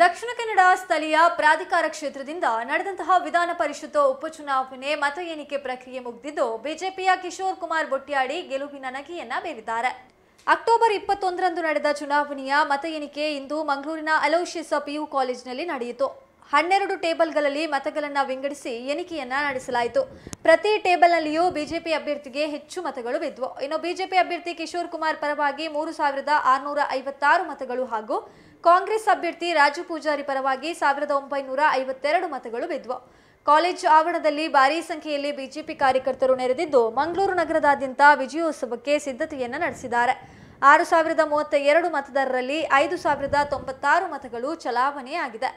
ದಕ್ಷಿಣ ಕನ್ನಡ ಸ್ಥಳೀಯ ಪ್ರಾಧಿಕಾರ ಕ್ಷೇತ್ರದಿಂದ ನಡೆದಂತಹ ವಿಧಾನ ಪರಿಷತ್ ಉಪಚುನಾವಣೆ ಮತ ಎಣಿಕೆ ಪ್ರಕ್ರಿಯೆ ಮುಗಿದಿದ್ದು ಬಿಜೆಪಿಯ ಕಿಶೋರ್ ಕುಮಾರ್ ಬೊಟ್ಟ್ಯಾಡಿ ಗೆಲುವಿನ ನಗೆಯನ್ನ ಬೇರಿದ್ದಾರೆ ಅಕ್ಟೋಬರ್ ಇಪ್ಪತ್ತೊಂದರಂದು ನಡೆದ ಚುನಾವಣೆಯ ಮತ ಎಣಿಕೆ ಇಂದು ಮಂಗಳೂರಿನ ಅಲೋಷಿಯಸ್ ಪಿಯು ಕಾಲೇಜಿನಲ್ಲಿ ನಡೆಯಿತು ಹನ್ನೆರಡು ಟೇಬಲ್ಗಳಲ್ಲಿ ಮತಗಳನ್ನು ವಿಂಗಡಿಸಿ ಎಣಿಕೆಯನ್ನ ನಡೆಸಲಾಯಿತು ಪ್ರತಿ ಟೇಬಲ್ನಲ್ಲಿಯೂ ಬಿಜೆಪಿ ಅಭ್ಯರ್ಥಿಗೆ ಹೆಚ್ಚು ಮತಗಳು ಬಿದ್ವು ಇನ್ನು ಬಿಜೆಪಿ ಅಭ್ಯರ್ಥಿ ಕಿಶೋರ್ ಕುಮಾರ್ ಪರವಾಗಿ ಮೂರು ಸಾವಿರದ ಆರುನೂರ ಐವತ್ತಾರು ಮತಗಳು ಹಾಗೂ ಕಾಂಗ್ರೆಸ್ ಅಭ್ಯರ್ಥಿ ರಾಜು ಪೂಜಾರಿ ಪರವಾಗಿ ಸಾವಿರದ ಒಂಬೈನೂರ ಐವತ್ತೆರಡು ಮತಗಳು ಬಿದ್ವು ಕಾಲೇಜು ಆವರಣದಲ್ಲಿ ಭಾರೀ ಸಂಖ್ಯೆಯಲ್ಲಿ ಬಿಜೆಪಿ ಕಾರ್ಯಕರ್ತರು ನೆರೆದಿದ್ದು ಮಂಗಳೂರು ನಗರದಾದ್ಯಂತ ವಿಜಯೋತ್ಸವಕ್ಕೆ ಸಿದ್ಧತೆಯನ್ನು ನಡೆಸಿದ್ದಾರೆ ಆರು ಸಾವಿರದ ಮೂವತ್ತ ಎರಡು ಮತದಾರರಲ್ಲಿ ಐದು ಸಾವಿರದ ತೊಂಬತ್ತಾರು ಮತಗಳು ಚಲಾವಣೆಯಾಗಿದೆ